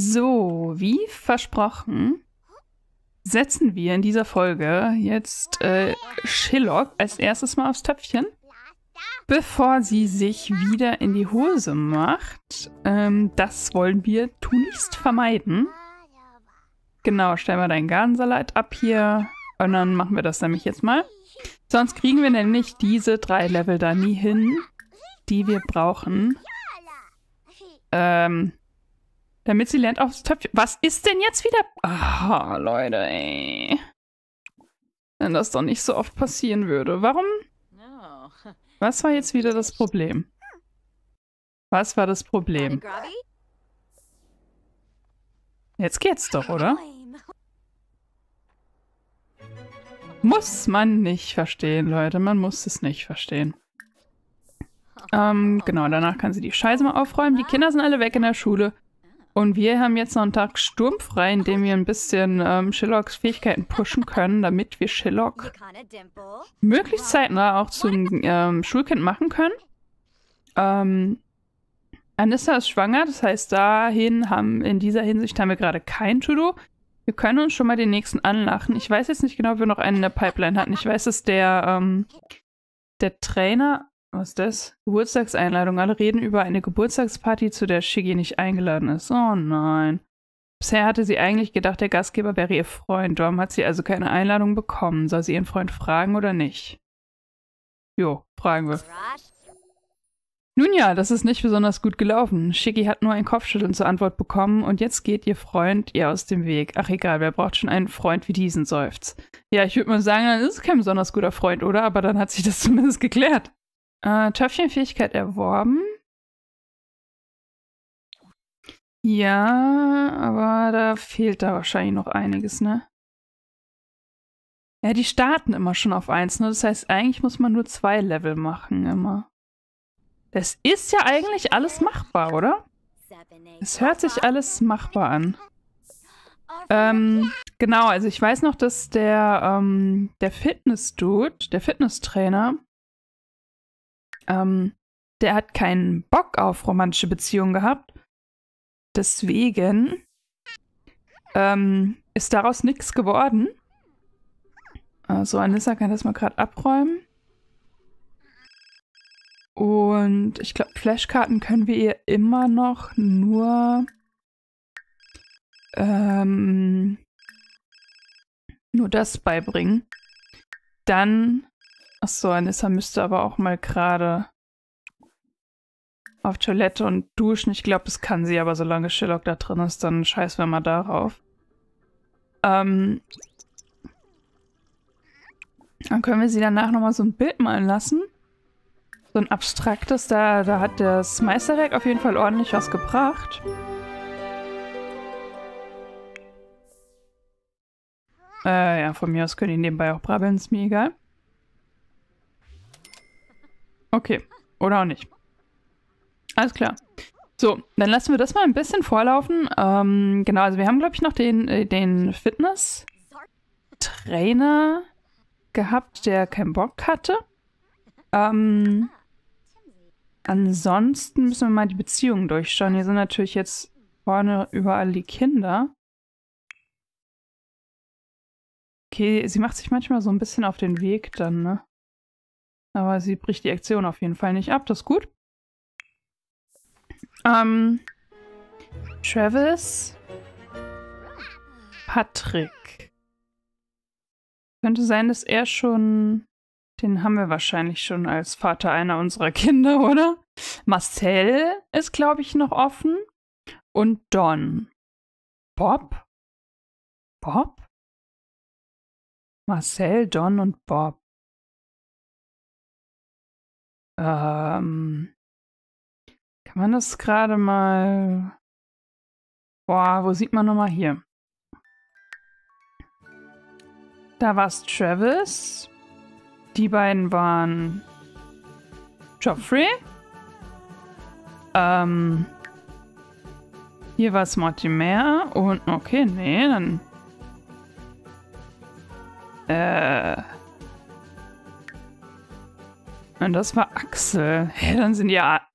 So, wie versprochen, setzen wir in dieser Folge jetzt äh, Shillock als erstes mal aufs Töpfchen. Bevor sie sich wieder in die Hose macht, ähm, das wollen wir tunlichst vermeiden. Genau, stellen wir deinen Gartensalat ab hier und dann machen wir das nämlich jetzt mal. Sonst kriegen wir nämlich diese drei Level da nie hin, die wir brauchen. Ähm, damit sie lernt aufs Töpfchen. Was ist denn jetzt wieder? Ah, oh, Leute, ey. Wenn das doch nicht so oft passieren würde. Warum? Was war jetzt wieder das Problem? Was war das Problem? Jetzt geht's doch, oder? Muss man nicht verstehen, Leute. Man muss es nicht verstehen. Ähm, genau, danach kann sie die Scheiße mal aufräumen. Die Kinder sind alle weg in der Schule. Und wir haben jetzt noch einen Tag sturmfrei, in dem wir ein bisschen ähm, Shillocks Fähigkeiten pushen können, damit wir Shillock möglichst zeitnah auch zum ähm, Schulkind machen können. Ähm, Anissa ist schwanger, das heißt, dahin haben, in dieser Hinsicht haben wir gerade kein To-Do. Wir können uns schon mal den nächsten anlachen. Ich weiß jetzt nicht genau, ob wir noch einen in der Pipeline hatten. Ich weiß, dass der, ähm, der Trainer was ist das? Geburtstagseinladung. Alle reden über eine Geburtstagsparty, zu der Shiggy nicht eingeladen ist. Oh nein. Bisher hatte sie eigentlich gedacht, der Gastgeber wäre ihr Freund. Warum hat sie also keine Einladung bekommen? Soll sie ihren Freund fragen oder nicht? Jo, fragen wir. Nun ja, das ist nicht besonders gut gelaufen. Shiggy hat nur ein Kopfschütteln zur Antwort bekommen und jetzt geht ihr Freund ihr aus dem Weg. Ach egal, wer braucht schon einen Freund wie diesen, seufzt. Ja, ich würde mal sagen, das ist kein besonders guter Freund, oder? Aber dann hat sich das zumindest geklärt. Äh, Töpfchenfähigkeit erworben. Ja, aber da fehlt da wahrscheinlich noch einiges, ne? Ja, die starten immer schon auf 1, ne? Das heißt, eigentlich muss man nur zwei Level machen immer. Das ist ja eigentlich alles machbar, oder? Es hört sich alles machbar an. Ähm, genau, also ich weiß noch, dass der, ähm, der Fitness-Dude, der Fitness-Trainer, ähm, der hat keinen Bock auf romantische Beziehungen gehabt. Deswegen ähm, ist daraus nichts geworden. Also Anissa kann das mal gerade abräumen. Und ich glaube, Flashkarten können wir ihr immer noch nur ähm, nur das beibringen. Dann Achso, Anissa müsste aber auch mal gerade auf Toilette und duschen. Ich glaube, das kann sie, aber solange Sherlock da drin ist, dann scheißen wir mal darauf. Ähm, dann können wir sie danach nochmal so ein Bild malen lassen. So ein abstraktes, da, da hat das Meisterwerk auf jeden Fall ordentlich was gebracht. Äh, ja, von mir aus können die nebenbei auch brabbeln, ist mir egal. Okay, oder auch nicht. Alles klar. So, dann lassen wir das mal ein bisschen vorlaufen. Ähm, genau, also wir haben, glaube ich, noch den, äh, den Fitness-Trainer gehabt, der keinen Bock hatte. Ähm, ansonsten müssen wir mal die Beziehungen durchschauen. Hier sind natürlich jetzt vorne überall die Kinder. Okay, sie macht sich manchmal so ein bisschen auf den Weg dann, ne? Aber sie bricht die Aktion auf jeden Fall nicht ab, das ist gut. Ähm, Travis Patrick. Könnte sein, dass er schon... Den haben wir wahrscheinlich schon als Vater einer unserer Kinder, oder? Marcel ist, glaube ich, noch offen. Und Don. Bob? Bob? Marcel, Don und Bob. Ähm, kann man das gerade mal... Boah, wo sieht man nochmal hier? Da war es Travis. Die beiden waren Geoffrey. Ähm, hier war es Mortimer und okay, nee, dann. Äh. Und das war Axel. Hä, dann sind ja.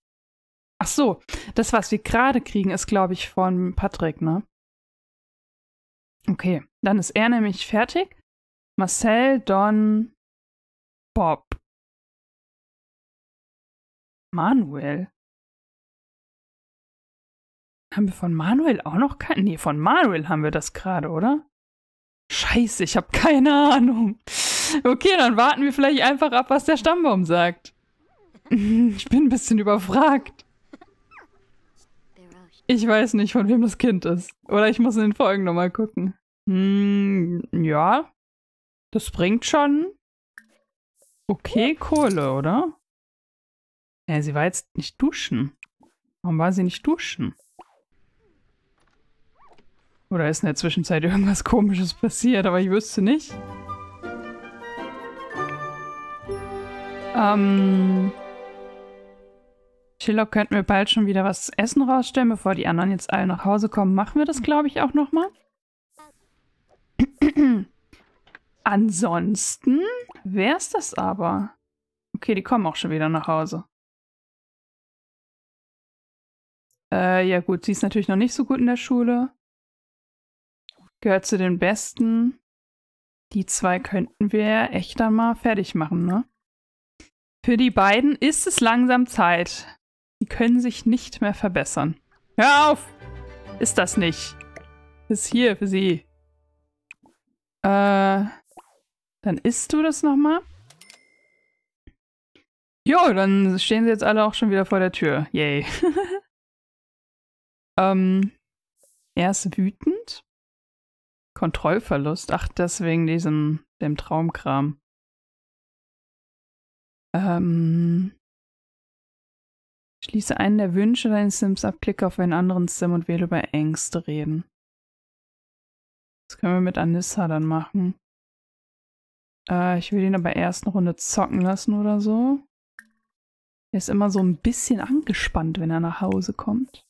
Ach so, das, was wir gerade kriegen, ist, glaube ich, von Patrick, ne? Okay, dann ist er nämlich fertig. Marcel, Don, Bob. Manuel. Haben wir von Manuel auch noch keinen? Nee, von Manuel haben wir das gerade, oder? Scheiße, ich habe keine Ahnung. Okay, dann warten wir vielleicht einfach ab, was der Stammbaum sagt. Ich bin ein bisschen überfragt. Ich weiß nicht, von wem das Kind ist. Oder ich muss in den Folgen nochmal gucken. Hm, ja. Das bringt schon. Okay, Kohle, oder? Ja, sie war jetzt nicht duschen. Warum war sie nicht duschen? Oder ist in der Zwischenzeit irgendwas komisches passiert, aber ich wüsste nicht. Ähm, Schillock könnten wir bald schon wieder was zu essen rausstellen, bevor die anderen jetzt alle nach Hause kommen. Machen wir das, glaube ich, auch nochmal. Ansonsten wäre es das aber. Okay, die kommen auch schon wieder nach Hause. Äh, ja gut, sie ist natürlich noch nicht so gut in der Schule. Gehört zu den Besten. Die zwei könnten wir echt dann mal fertig machen, ne? Für die beiden ist es langsam Zeit. Die können sich nicht mehr verbessern. Hör auf! Ist das nicht. Ist hier für sie. Äh, dann isst du das nochmal. Jo, dann stehen sie jetzt alle auch schon wieder vor der Tür. Yay. ähm, er ist wütend. Kontrollverlust. Ach, deswegen diesem, dem Traumkram. Ähm, schließe einen der Wünsche deines Sims ab, klicke auf einen anderen Sim und wähle über Ängste reden. Das können wir mit Anissa dann machen. Äh, ich will ihn aber erst eine Runde zocken lassen oder so. Er ist immer so ein bisschen angespannt, wenn er nach Hause kommt.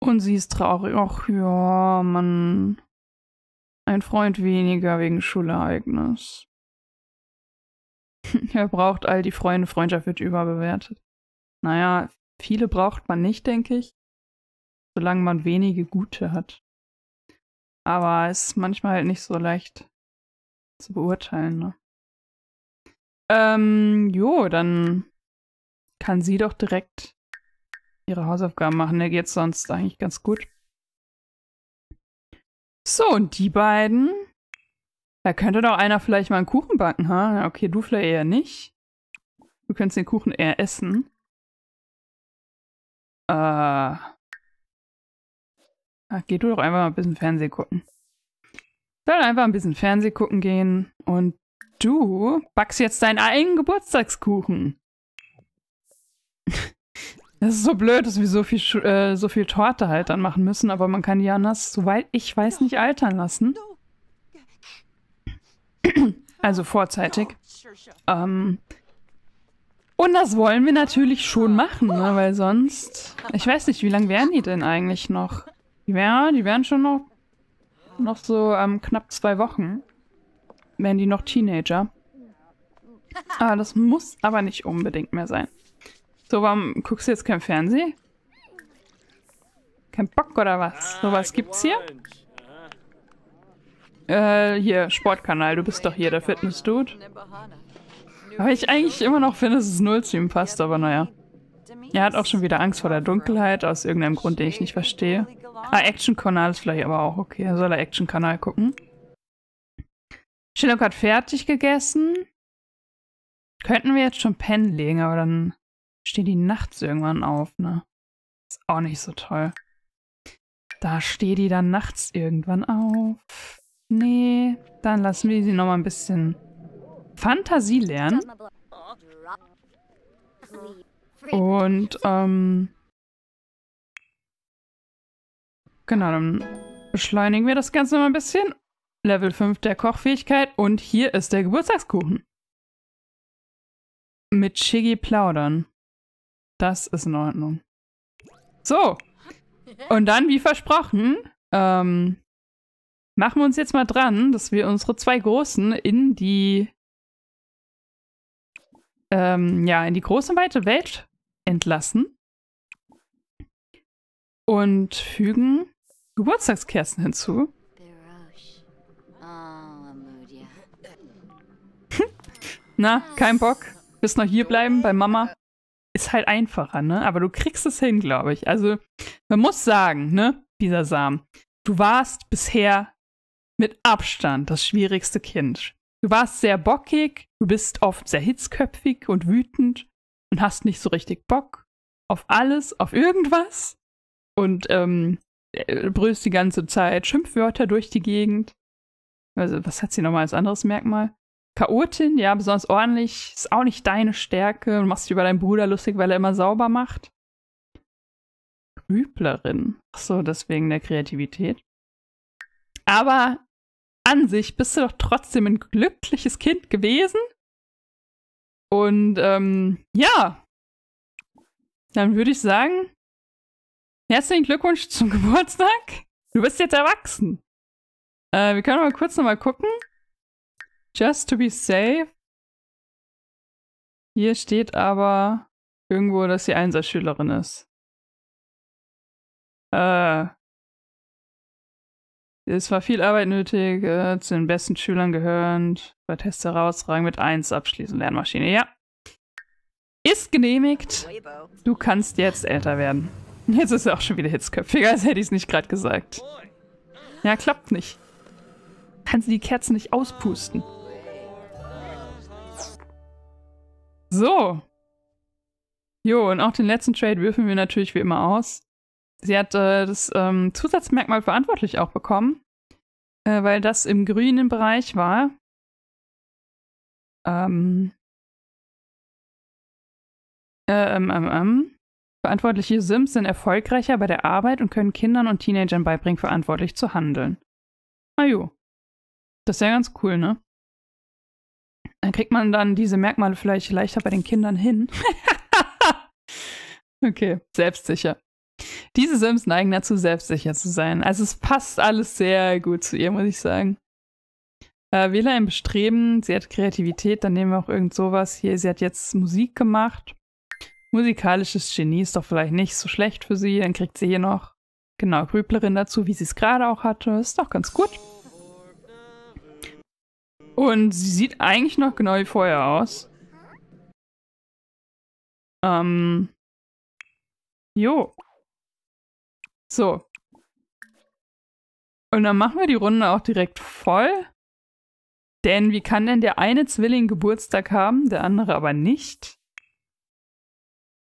Und sie ist traurig. Ach ja, Mann. Ein Freund weniger wegen Schulereignis. Wer braucht all die Freunde? Freundschaft wird überbewertet. Naja, viele braucht man nicht, denke ich. Solange man wenige gute hat. Aber es ist manchmal halt nicht so leicht zu beurteilen, ne? Ähm, jo, dann kann sie doch direkt ihre Hausaufgaben machen. Der geht sonst eigentlich ganz gut. So, und die beiden da könnte doch einer vielleicht mal einen Kuchen backen, ha? Huh? Okay, du vielleicht eher nicht. Du könntest den Kuchen eher essen. Äh. Ach, geh du doch einfach mal ein bisschen Fernsehen gucken. Soll einfach ein bisschen Fernsehen gucken gehen und du backst jetzt deinen eigenen Geburtstagskuchen. Das ist so blöd, dass wir so viel, äh, so viel Torte halt dann machen müssen, aber man kann die anders, soweit ich weiß, nicht altern lassen also vorzeitig. Ähm, und das wollen wir natürlich schon machen, ne? weil sonst... Ich weiß nicht, wie lange wären die denn eigentlich noch? Ja, die wären schon noch, noch so ähm, knapp zwei Wochen. Wären die noch Teenager. Ah, das muss aber nicht unbedingt mehr sein. So, warum guckst du jetzt kein Fernsehen? Kein Bock oder was? So was gibt's hier? Äh, hier, Sportkanal, du bist doch hier der Fitness-Dude. Aber ich eigentlich immer noch finde, dass es null zu ihm passt, aber naja. Er hat auch schon wieder Angst vor der Dunkelheit, aus irgendeinem Grund, den ich nicht verstehe. Ah, Action-Kanal ist vielleicht aber auch okay. Soll er Action-Kanal gucken? Sherlock hat fertig gegessen. Könnten wir jetzt schon pennen legen, aber dann stehen die nachts irgendwann auf, ne? Ist auch nicht so toll. Da steht die dann nachts irgendwann auf. Nee, dann lassen wir sie noch mal ein bisschen Fantasie lernen. Und, ähm... Genau, dann beschleunigen wir das Ganze noch mal ein bisschen. Level 5 der Kochfähigkeit und hier ist der Geburtstagskuchen. Mit Shiggy plaudern. Das ist in Ordnung. So. Und dann, wie versprochen, ähm, machen wir uns jetzt mal dran, dass wir unsere zwei Großen in die ähm, ja, in die große weite Welt entlassen und fügen Geburtstagskerzen hinzu. Na, kein Bock. Bist noch hier bleiben bei Mama. Ist halt einfacher, ne? Aber du kriegst es hin, glaube ich. Also, man muss sagen, ne, dieser Samen. Du warst bisher mit Abstand das schwierigste Kind. Du warst sehr bockig, du bist oft sehr hitzköpfig und wütend und hast nicht so richtig Bock auf alles, auf irgendwas und ähm, äh, brüllst die ganze Zeit Schimpfwörter durch die Gegend. Also, was hat sie nochmal als anderes Merkmal? Chaotin, ja, besonders ordentlich, ist auch nicht deine Stärke und machst dich über deinen Bruder lustig, weil er immer sauber macht. Grüblerin. Ach so, deswegen der Kreativität. Aber an sich bist du doch trotzdem ein glückliches Kind gewesen. Und ähm, ja, dann würde ich sagen, herzlichen Glückwunsch zum Geburtstag. Du bist jetzt erwachsen. Äh, wir können mal kurz nochmal gucken. Just to be safe. Hier steht aber irgendwo, dass sie Einsatzschülerin ist. Äh, es war viel Arbeit nötig, äh, zu den besten Schülern gehörend, bei Tests herausragend mit 1 abschließen, Lernmaschine, ja. Ist genehmigt. Du kannst jetzt älter werden. Jetzt ist er auch schon wieder hitzköpfiger, als hätte ich es nicht gerade gesagt. Ja, klappt nicht. Kannst du die Kerzen nicht auspusten. So. Jo, und auch den letzten Trade würfeln wir natürlich wie immer aus sie hat äh, das ähm, Zusatzmerkmal verantwortlich auch bekommen, äh, weil das im grünen Bereich war. Ähm, äh, ähm, ähm, ähm. Verantwortliche Sims sind erfolgreicher bei der Arbeit und können Kindern und Teenagern beibringen, verantwortlich zu handeln. Ah jo. Das ist ja ganz cool, ne? Dann kriegt man dann diese Merkmale vielleicht leichter bei den Kindern hin. okay, selbstsicher diese Sims neigen dazu, selbstsicher zu sein. Also es passt alles sehr gut zu ihr, muss ich sagen. Äh, Wähler im Bestreben, sie hat Kreativität, dann nehmen wir auch irgend sowas hier. Sie hat jetzt Musik gemacht. Musikalisches Genie ist doch vielleicht nicht so schlecht für sie. Dann kriegt sie hier noch, genau, Grüblerin dazu, wie sie es gerade auch hatte. Ist doch ganz gut. Und sie sieht eigentlich noch genau wie vorher aus. Ähm. Jo. So. Und dann machen wir die Runde auch direkt voll. Denn wie kann denn der eine Zwilling Geburtstag haben, der andere aber nicht?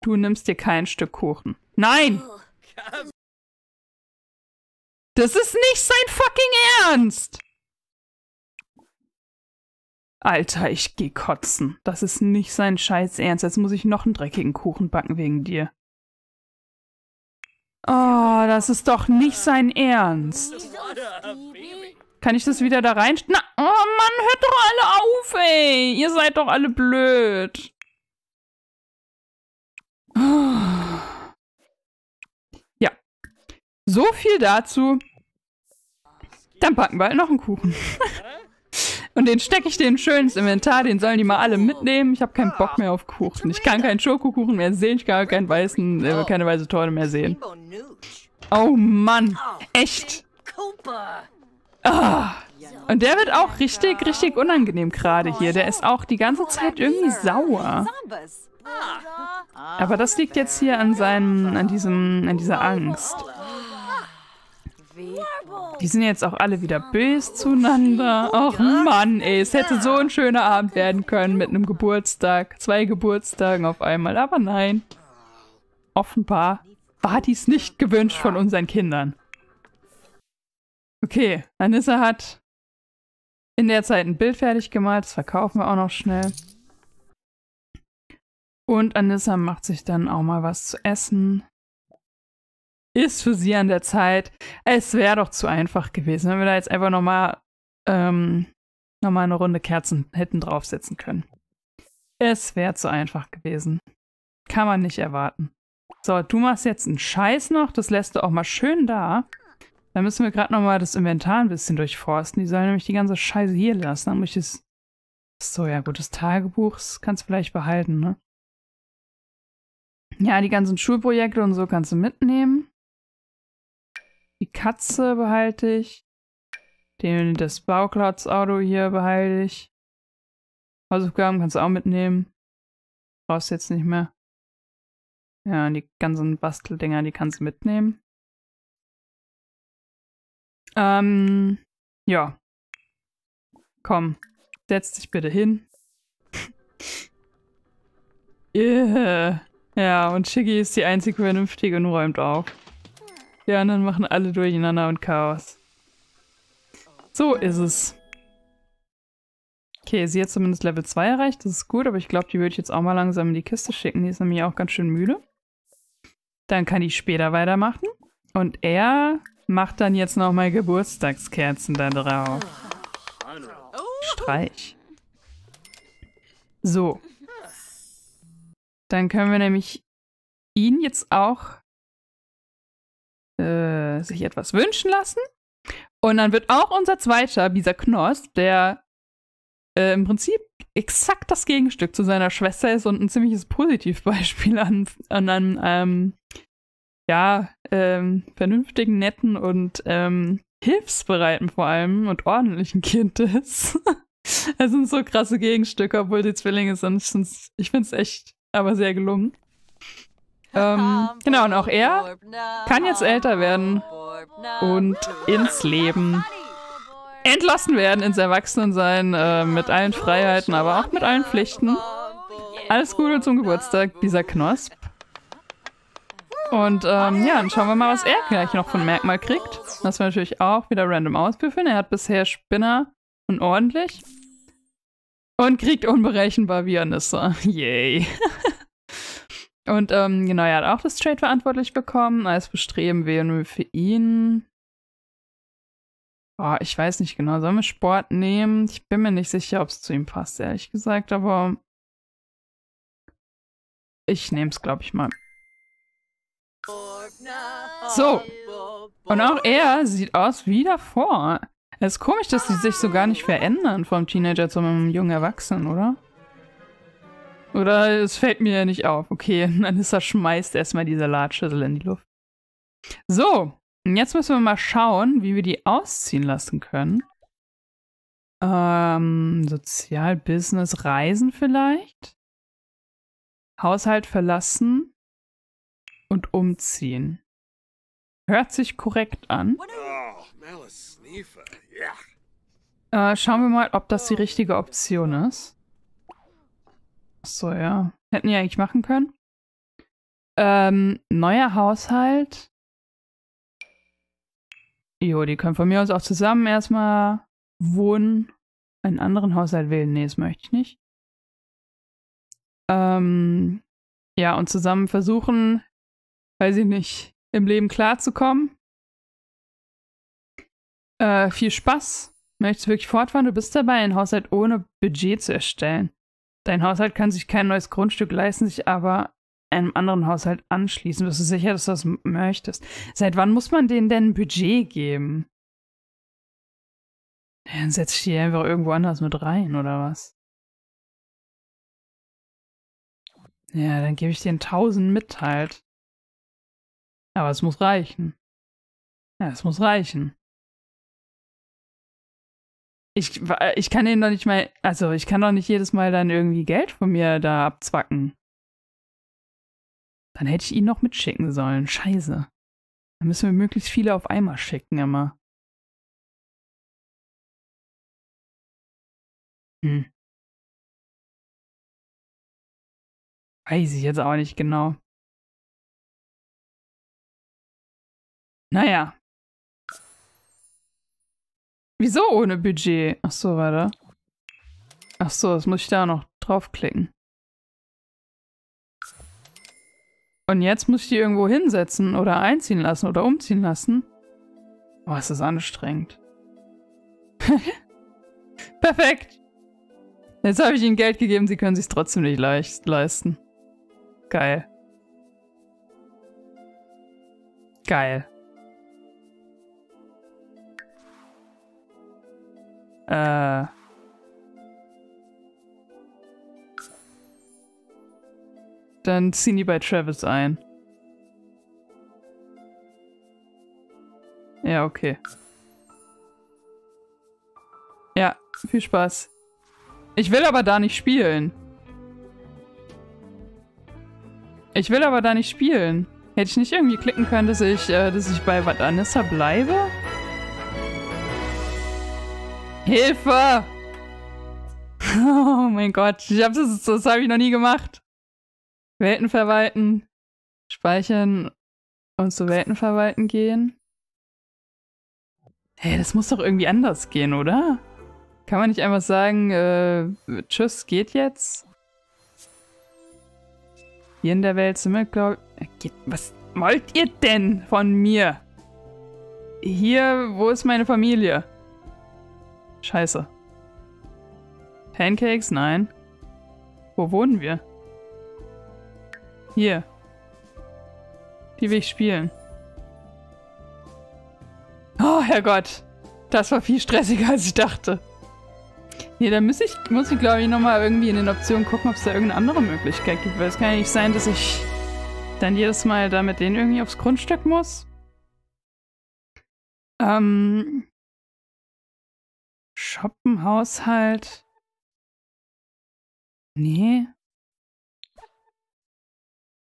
Du nimmst dir kein Stück Kuchen. Nein! Oh, das ist nicht sein fucking Ernst! Alter, ich geh kotzen. Das ist nicht sein scheiß Ernst. Jetzt muss ich noch einen dreckigen Kuchen backen wegen dir. Oh, das ist doch nicht sein Ernst. Kann ich das wieder da rein... Na, oh Mann, hört doch alle auf, ey. Ihr seid doch alle blöd. Oh. Ja. So viel dazu. Dann backen wir halt noch einen Kuchen. Und den stecke ich denen schön ins Inventar. Den sollen die mal alle mitnehmen. Ich habe keinen Bock mehr auf Kuchen. Ich kann keinen Schokokuchen mehr sehen. Ich kann keinen weißen, äh, keine weiße Torte mehr sehen. Oh Mann. Echt. Ah. Und der wird auch richtig, richtig unangenehm gerade hier. Der ist auch die ganze Zeit irgendwie sauer. Aber das liegt jetzt hier an seinem, an diesem, an dieser Angst. Die sind jetzt auch alle wieder böse zueinander. Och Mann, ey, es hätte so ein schöner Abend werden können mit einem Geburtstag. Zwei Geburtstagen auf einmal, aber nein. Offenbar war dies nicht gewünscht von unseren Kindern. Okay, Anissa hat in der Zeit ein Bild fertig gemalt. Das verkaufen wir auch noch schnell. Und Anissa macht sich dann auch mal was zu essen ist für sie an der Zeit. Es wäre doch zu einfach gewesen, wenn wir da jetzt einfach nochmal ähm, noch eine Runde Kerzen hätten draufsetzen können. Es wäre zu einfach gewesen. Kann man nicht erwarten. So, du machst jetzt einen Scheiß noch. Das lässt du auch mal schön da. Dann müssen wir gerade nochmal das Inventar ein bisschen durchforsten. Die sollen nämlich die ganze Scheiße hier lassen. Dann muss ich das... So, ja gut, das Tagebuch das kannst du vielleicht behalten, ne? Ja, die ganzen Schulprojekte und so kannst du mitnehmen. Die Katze behalte ich. Den, das Bauklotz-Auto hier behalte ich. Hausaufgaben kannst du auch mitnehmen. Brauchst jetzt nicht mehr. Ja, und die ganzen Basteldinger, die kannst du mitnehmen. Ähm, ja. Komm, setz dich bitte hin. yeah. Ja, und Shiggy ist die einzige Vernünftige und räumt auf. Ja, und dann machen alle durcheinander und Chaos. So ist es. Okay, sie hat zumindest Level 2 erreicht, das ist gut, aber ich glaube, die würde ich jetzt auch mal langsam in die Kiste schicken. Die ist nämlich auch ganz schön müde. Dann kann ich später weitermachen. Und er macht dann jetzt nochmal Geburtstagskerzen da drauf. Streich. So. Dann können wir nämlich ihn jetzt auch äh, sich etwas wünschen lassen. Und dann wird auch unser zweiter, dieser Knoss, der äh, im Prinzip exakt das Gegenstück zu seiner Schwester ist und ein ziemliches Positivbeispiel an, an einem ähm, ja, ähm, vernünftigen, netten und ähm, hilfsbereiten vor allem und ordentlichen Kind ist. Es sind so krasse Gegenstücke, obwohl sie Zwillinge sind. Ich finde es echt, aber sehr gelungen ähm, genau, und auch er kann jetzt älter werden und ins Leben entlassen werden, ins Erwachsenensein, äh, mit allen Freiheiten, aber auch mit allen Pflichten. Alles Gute zum Geburtstag, dieser Knosp. Und ähm, ja, dann schauen wir mal, was er gleich noch von Merkmal kriegt. Das wir natürlich auch wieder random auspüffeln. Er hat bisher Spinner und ordentlich. Und kriegt unberechenbar Vianissa. Yay. Und ähm, genau, er hat auch das Trade verantwortlich bekommen. Als Bestreben wäre für ihn. Oh, ich weiß nicht genau. Sollen wir Sport nehmen? Ich bin mir nicht sicher, ob es zu ihm passt, ehrlich gesagt, aber ich nehme es, glaube ich, mal. So. Und auch er sieht aus wie davor. Es ist komisch, dass sie sich so gar nicht verändern vom Teenager zum jungen Erwachsenen, oder? Oder es fällt mir ja nicht auf. Okay, Anissa schmeißt erstmal die Salatschüssel in die Luft. So, jetzt müssen wir mal schauen, wie wir die ausziehen lassen können. Ähm, Sozial, Business, Reisen vielleicht? Haushalt verlassen und umziehen. Hört sich korrekt an. Oh, äh, schauen wir mal, ob das die richtige Option ist. So, ja. Hätten wir eigentlich machen können. Ähm, neuer Haushalt. Jo, die können von mir aus auch zusammen erstmal wohnen. Einen anderen Haushalt wählen. Nee, das möchte ich nicht. Ähm, ja, und zusammen versuchen, weiß ich nicht, im Leben klarzukommen. Äh, viel Spaß. Möchtest du wirklich fortfahren? Du bist dabei, einen Haushalt ohne Budget zu erstellen. Dein Haushalt kann sich kein neues Grundstück leisten, sich aber einem anderen Haushalt anschließen. Bist du sicher, dass du das möchtest? Seit wann muss man denen denn ein Budget geben? Dann setz ich die einfach irgendwo anders mit rein, oder was? Ja, dann gebe ich dir Tausend mit halt. Aber es muss reichen. Ja, es muss reichen ich, ich kann den doch nicht mal, also ich kann doch nicht jedes Mal dann irgendwie Geld von mir da abzwacken. Dann hätte ich ihn noch mitschicken sollen. Scheiße. Dann müssen wir möglichst viele auf einmal schicken immer. Hm. Weiß ich jetzt auch nicht genau. Naja. Wieso ohne Budget? Ach so, warte. Ach so, das muss ich da noch draufklicken. Und jetzt muss ich die irgendwo hinsetzen oder einziehen lassen oder umziehen lassen. Oh, ist das anstrengend. Perfekt. Jetzt habe ich ihnen Geld gegeben, sie können sich trotzdem nicht leisten. Geil. Geil. Äh. Dann ziehen die bei Travis ein. Ja, okay. Ja, viel Spaß. Ich will aber da nicht spielen. Ich will aber da nicht spielen. Hätte ich nicht irgendwie klicken können, dass ich, äh, dass ich bei Vanessa bleibe? Hilfe! Oh mein Gott, ich hab das, das habe ich noch nie gemacht. Welten verwalten, speichern und zu Welten verwalten gehen. Hey, das muss doch irgendwie anders gehen, oder? Kann man nicht einfach sagen, äh, tschüss, geht jetzt? Hier in der Welt sind wir, glaube ich. Äh, was wollt ihr denn von mir? Hier, wo ist meine Familie? Scheiße. Pancakes? Nein. Wo wohnen wir? Hier. Die will ich spielen. Oh, Herrgott. Das war viel stressiger, als ich dachte. Nee, da muss ich, muss ich glaube ich, nochmal irgendwie in den Optionen gucken, ob es da irgendeine andere Möglichkeit gibt. Weil es kann ja nicht sein, dass ich dann jedes Mal da mit denen irgendwie aufs Grundstück muss. Ähm, Shoppenhaushalt. Nee.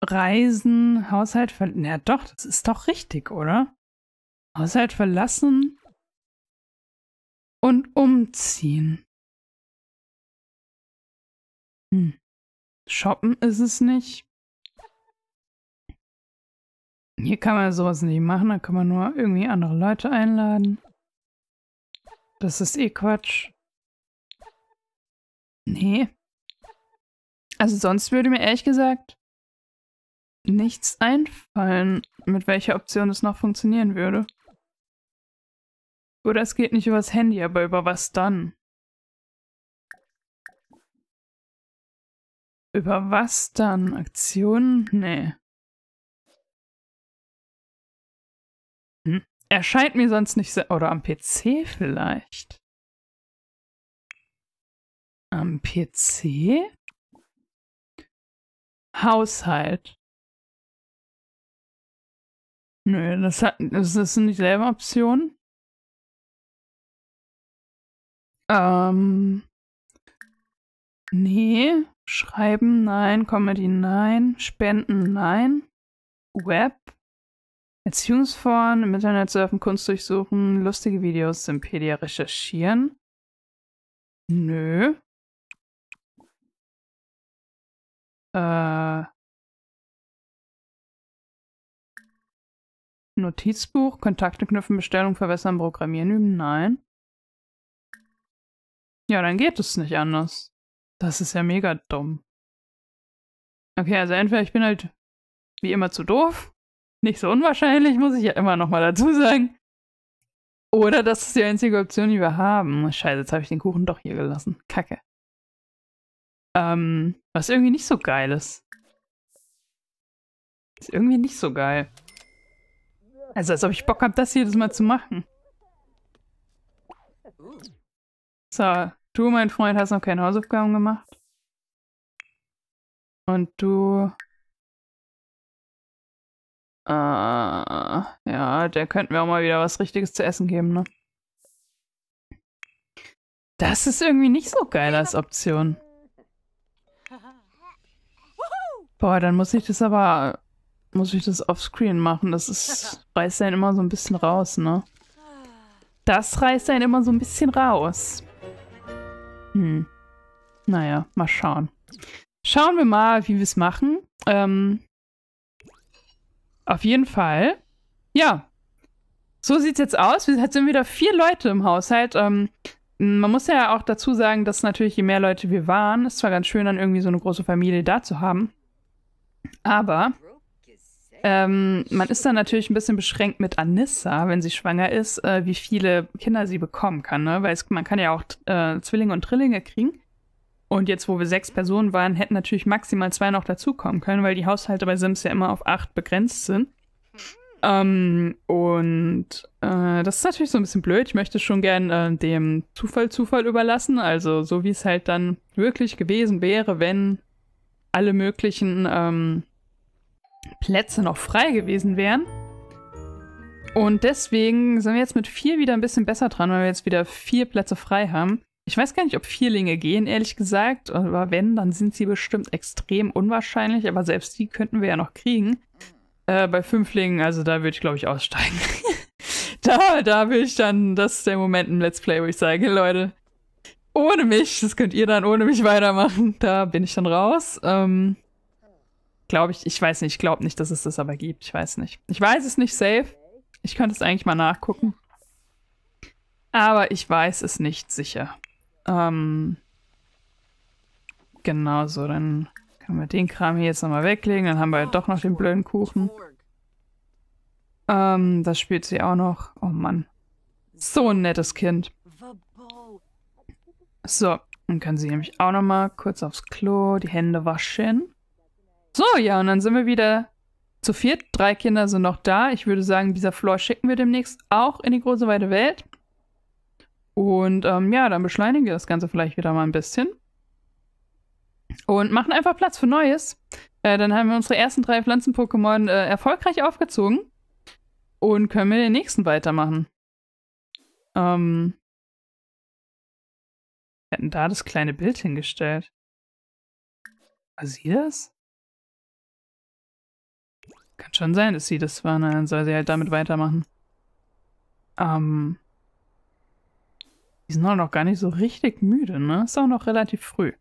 Reisen, Haushalt verlassen. Na doch, das ist doch richtig, oder? Haushalt verlassen und umziehen. Hm. Shoppen ist es nicht. Hier kann man sowas nicht machen, da kann man nur irgendwie andere Leute einladen. Das ist eh Quatsch. Nee. Also sonst würde mir ehrlich gesagt nichts einfallen, mit welcher Option es noch funktionieren würde. Oder es geht nicht übers Handy, aber über was dann? Über was dann? Aktionen? Nee. Hm erscheint mir sonst nicht so. Oder am PC vielleicht. Am PC? Haushalt. Nö, das, hat, das ist nicht dieselbe Option. Ähm. Nee. Schreiben, nein. Comedy, nein. Spenden, nein. Web, Erziehungsforen, im Internet surfen, Kunst durchsuchen, lustige Videos, Simpedia recherchieren? Nö. Äh. Notizbuch, Kontakte knüpfen, Bestellung verbessern, Programmieren üben? Nein. Ja, dann geht es nicht anders. Das ist ja mega dumm. Okay, also entweder ich bin halt wie immer zu doof nicht so unwahrscheinlich, muss ich ja immer noch mal dazu sagen. Oder das ist die einzige Option, die wir haben. Scheiße, jetzt habe ich den Kuchen doch hier gelassen. Kacke. Ähm, was irgendwie nicht so geil ist. Ist irgendwie nicht so geil. Also als ob ich Bock habe, das jedes Mal zu machen. So, du, mein Freund, hast noch keine Hausaufgaben gemacht. Und du äh, ja, der könnten wir auch mal wieder was Richtiges zu essen geben, ne? Das ist irgendwie nicht so geil als Option. Boah, dann muss ich das aber, muss ich das offscreen machen. Das ist, reißt einen immer so ein bisschen raus, ne? Das reißt einen immer so ein bisschen raus. Hm. Naja, mal schauen. Schauen wir mal, wie wir es machen. Ähm, auf jeden Fall. Ja. So sieht's jetzt aus. Wir sind wieder vier Leute im Haushalt. Ähm, man muss ja auch dazu sagen, dass natürlich je mehr Leute wir waren, ist zwar ganz schön, dann irgendwie so eine große Familie da zu haben, aber ähm, man ist dann natürlich ein bisschen beschränkt mit Anissa, wenn sie schwanger ist, äh, wie viele Kinder sie bekommen kann, ne? weil es, man kann ja auch äh, Zwillinge und Drillinge kriegen. Und jetzt, wo wir sechs Personen waren, hätten natürlich maximal zwei noch dazukommen können, weil die Haushalte bei Sims ja immer auf acht begrenzt sind. Ähm, und äh, das ist natürlich so ein bisschen blöd. Ich möchte schon gern äh, dem Zufall Zufall überlassen. Also so wie es halt dann wirklich gewesen wäre, wenn alle möglichen ähm, Plätze noch frei gewesen wären. Und deswegen sind wir jetzt mit vier wieder ein bisschen besser dran, weil wir jetzt wieder vier Plätze frei haben. Ich weiß gar nicht, ob Vierlinge gehen, ehrlich gesagt. Aber wenn, dann sind sie bestimmt extrem unwahrscheinlich. Aber selbst die könnten wir ja noch kriegen. Äh, bei Fünflingen, also da würde ich, glaube ich, aussteigen. da, da will ich dann, das ist der Moment im Let's Play, wo ich sage, Leute, ohne mich, das könnt ihr dann ohne mich weitermachen. Da bin ich dann raus. Ähm, glaube ich, ich weiß nicht, ich glaube nicht, dass es das aber gibt. Ich weiß nicht. Ich weiß es nicht safe. Ich könnte es eigentlich mal nachgucken. Aber ich weiß es nicht sicher. Ähm, genau so, dann können wir den Kram hier jetzt nochmal weglegen. Dann haben wir halt doch noch den blöden Kuchen. Ähm, das spielt sie auch noch. Oh Mann. So ein nettes Kind. So, dann kann sie nämlich auch nochmal kurz aufs Klo, die Hände waschen. So, ja, und dann sind wir wieder zu viert. Drei Kinder sind noch da. Ich würde sagen, dieser Floor schicken wir demnächst auch in die große weite Welt. Und ähm, ja, dann beschleunigen wir das Ganze vielleicht wieder mal ein bisschen. Und machen einfach Platz für Neues. Äh, dann haben wir unsere ersten drei Pflanzen-Pokémon äh, erfolgreich aufgezogen. Und können wir den nächsten weitermachen. Ähm, wir hatten da das kleine Bild hingestellt. War sie das? Kann schon sein, dass sie das war. Dann soll sie halt damit weitermachen. Ähm. Die sind auch halt noch gar nicht so richtig müde, ne? Ist auch noch relativ früh.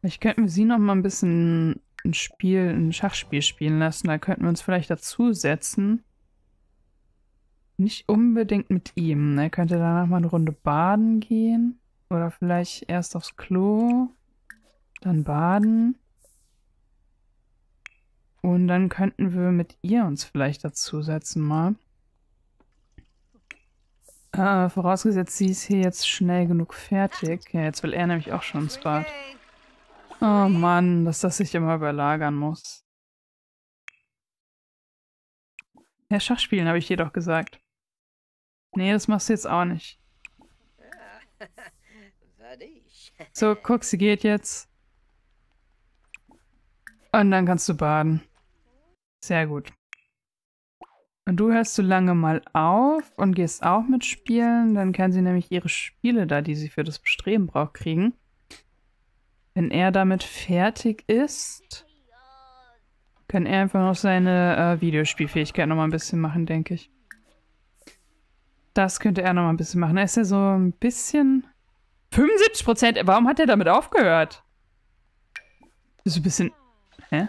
Vielleicht könnten wir sie noch mal ein bisschen ein Spiel, ein Schachspiel spielen lassen. Da könnten wir uns vielleicht dazusetzen. Nicht unbedingt mit ihm. Ne? Er könnte danach mal eine Runde baden gehen. Oder vielleicht erst aufs Klo. Dann baden. Und dann könnten wir mit ihr uns vielleicht dazusetzen mal. Äh, vorausgesetzt, sie ist hier jetzt schnell genug fertig. Ja, jetzt will er nämlich auch schon ins Bad. Oh Mann, dass das sich immer überlagern muss. Ja, Schachspielen habe ich dir doch gesagt. Nee, das machst du jetzt auch nicht. So, guck, sie geht jetzt. Und dann kannst du baden. Sehr gut. Und du hörst so lange mal auf und gehst auch mitspielen. Dann kann sie nämlich ihre Spiele da, die sie für das Bestreben braucht, kriegen. Wenn er damit fertig ist, kann er einfach noch seine äh, Videospielfähigkeit noch mal ein bisschen machen, denke ich. Das könnte er noch mal ein bisschen machen. Er ist ja so ein bisschen... 75 Prozent? Warum hat er damit aufgehört? Ist ein bisschen... Hä?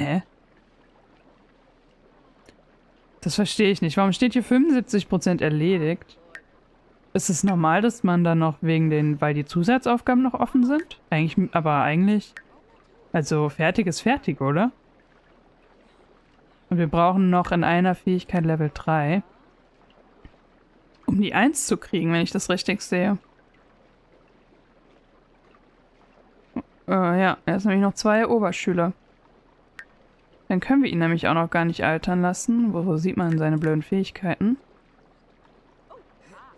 Hä? Das verstehe ich nicht. Warum steht hier 75% erledigt? Ist es normal, dass man dann noch wegen den, weil die Zusatzaufgaben noch offen sind? Eigentlich, aber eigentlich, also fertig ist fertig, oder? Und wir brauchen noch in einer Fähigkeit Level 3, um die 1 zu kriegen, wenn ich das richtig sehe. Äh, ja, er ist nämlich noch zwei Oberschüler. Dann können wir ihn nämlich auch noch gar nicht altern lassen. Wo sieht man seine blöden Fähigkeiten?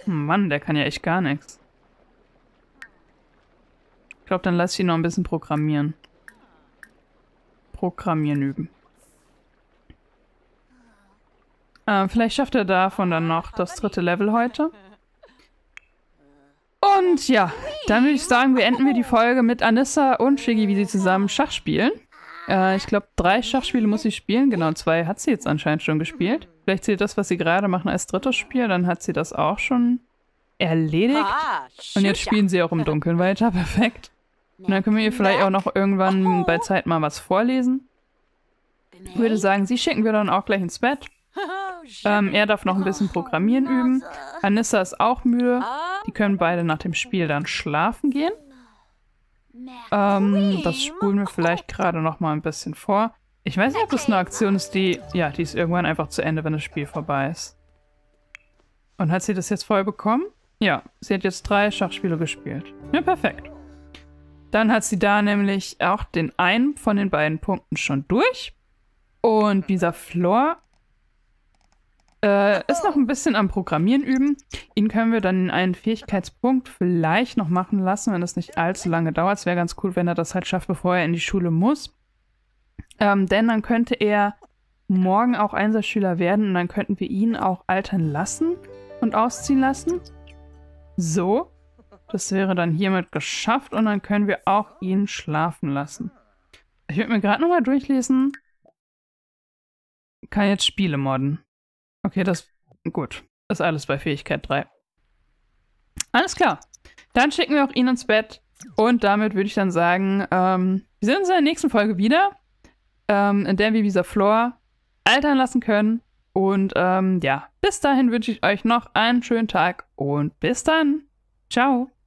Hm, Mann, der kann ja echt gar nichts. Ich glaube, dann lasse ich ihn noch ein bisschen programmieren. Programmieren üben. Äh, vielleicht schafft er davon dann noch das dritte Level heute. Und ja, dann würde ich sagen, wir enden wir die Folge mit Anissa und Shiggy, wie sie zusammen Schach spielen. Äh, ich glaube, drei Schachspiele muss sie spielen. Genau, zwei hat sie jetzt anscheinend schon gespielt. Vielleicht zählt das, was sie gerade machen, als drittes Spiel. Dann hat sie das auch schon erledigt. Ah, Und jetzt spielen sie auch im Dunkeln weiter. Perfekt. Und dann können wir ihr vielleicht auch noch irgendwann oh. bei Zeit mal was vorlesen. Ich würde sagen, sie schicken wir dann auch gleich ins Bett. Ähm, er darf noch ein bisschen Programmieren üben. Oh, Anissa ist auch müde. Ah. Die können beide nach dem Spiel dann schlafen gehen. Ähm, das spulen wir vielleicht gerade noch mal ein bisschen vor. Ich weiß nicht, ob das eine Aktion ist, die... Ja, die ist irgendwann einfach zu Ende, wenn das Spiel vorbei ist. Und hat sie das jetzt voll bekommen? Ja, sie hat jetzt drei Schachspiele gespielt. Ja, perfekt. Dann hat sie da nämlich auch den einen von den beiden Punkten schon durch. Und dieser Floor äh, ist noch ein bisschen am Programmieren üben. Ihn können wir dann in einen Fähigkeitspunkt vielleicht noch machen lassen, wenn es nicht allzu lange dauert. Es wäre ganz cool, wenn er das halt schafft, bevor er in die Schule muss. Ähm, denn dann könnte er morgen auch Einsatzschüler werden und dann könnten wir ihn auch altern lassen und ausziehen lassen. So. Das wäre dann hiermit geschafft und dann können wir auch ihn schlafen lassen. Ich würde mir gerade nochmal durchlesen. Kann jetzt Spiele modden. Okay, das. Gut. ist alles bei Fähigkeit 3. Alles klar. Dann schicken wir auch ihn ins Bett. Und damit würde ich dann sagen, ähm, wir sehen uns in der nächsten Folge wieder, ähm, in der wir dieser Floor altern lassen können. Und ähm, ja, bis dahin wünsche ich euch noch einen schönen Tag und bis dann. Ciao.